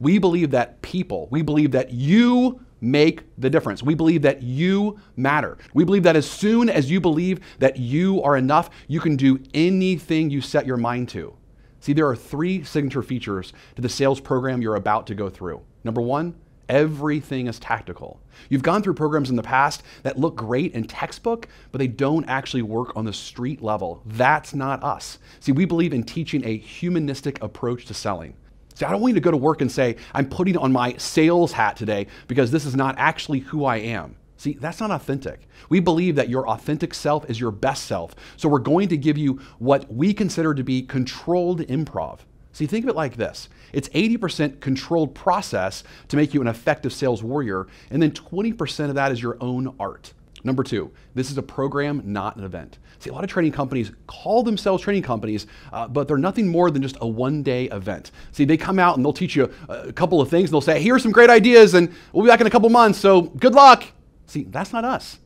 We believe that people, we believe that you make the difference. We believe that you matter. We believe that as soon as you believe that you are enough, you can do anything you set your mind to. See, there are three signature features to the sales program you're about to go through. Number one, everything is tactical. You've gone through programs in the past that look great in textbook, but they don't actually work on the street level. That's not us. See, we believe in teaching a humanistic approach to selling. See, I don't want you to go to work and say, I'm putting on my sales hat today because this is not actually who I am. See, that's not authentic. We believe that your authentic self is your best self. So we're going to give you what we consider to be controlled improv. See, think of it like this it's 80% controlled process to make you an effective sales warrior, and then 20% of that is your own art. Number two, this is a program, not an event. See, a lot of training companies call themselves training companies, uh, but they're nothing more than just a one day event. See, they come out and they'll teach you uh, a, couple of things and they'll say, here are some great ideas, and we'll be back in a couple months, so good luck. See, that's not us.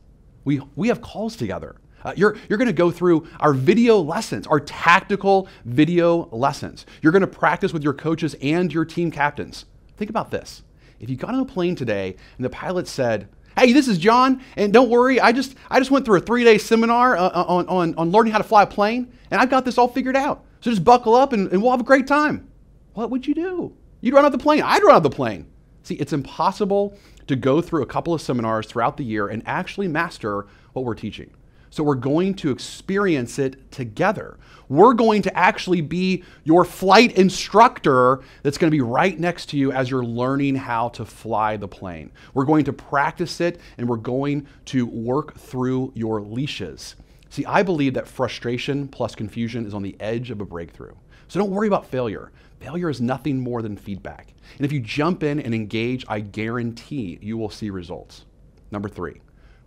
We, we have calls together. Uh, you're you're going to go through our video lessons, our tactical video lessons. You're going to practice with your coaches and your team captains. Think about this. If you got on a plane today and the pilot said, Hey, this is John, and don't worry, I just, I just went through a three day seminar uh, uh, on, on, on learning how to fly a plane, and I've got this all figured out. So just buckle up and, and we'll have a great time. What would you do? You'd run out the plane. I'd run out the plane. See, it's impossible to go through a couple of seminars throughout the year and actually master what we're teaching. So we're going to experience it together. We're going to actually be your flight instructor that's going to be right next to you as you're learning how to fly the plane. We're going to practice it and we're going to work through your leashes. See, I believe that frustration plus confusion is on the edge of a breakthrough. So don't worry about failure. Failure is nothing more than feedback. And if you jump in and engage, I guarantee you will see results. Number three,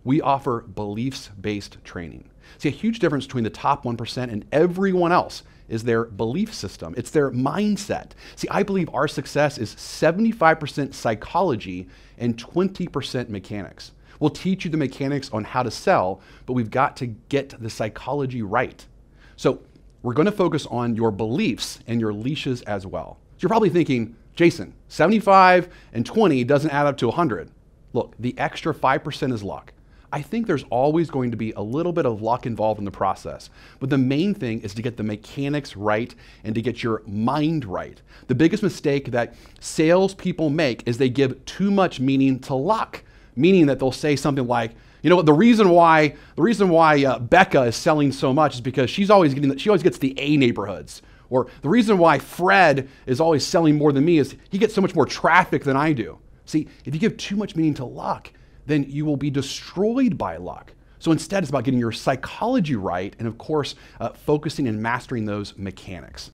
we offer beliefs based training. See, a huge difference between the top 1% and everyone else is their belief system, it's their mindset. See, I believe our success is 75% psychology and 20% mechanics. We'll teach you the mechanics on how to sell, but we've got to get the psychology right. So, we're going to focus on your beliefs and your leashes as well. So you're probably thinking, Jason, 75 and 20 doesn't add up to 100. Look, the extra 5% is luck. I think there's always going to be a little bit of luck involved in the process. But the main thing is to get the mechanics right and to get your mind right. The biggest mistake that salespeople make is they give too much meaning to luck, meaning that they'll say something like, you know what? The reason why the reason why uh, Becca is selling so much is because she's always getting the, she always gets the A neighborhoods. Or the reason why Fred is always selling more than me is he gets so much more traffic than I do. See, if you give too much meaning to luck, then you will be destroyed by luck. So instead, it's about getting your psychology right and, of course, uh, focusing and mastering those mechanics.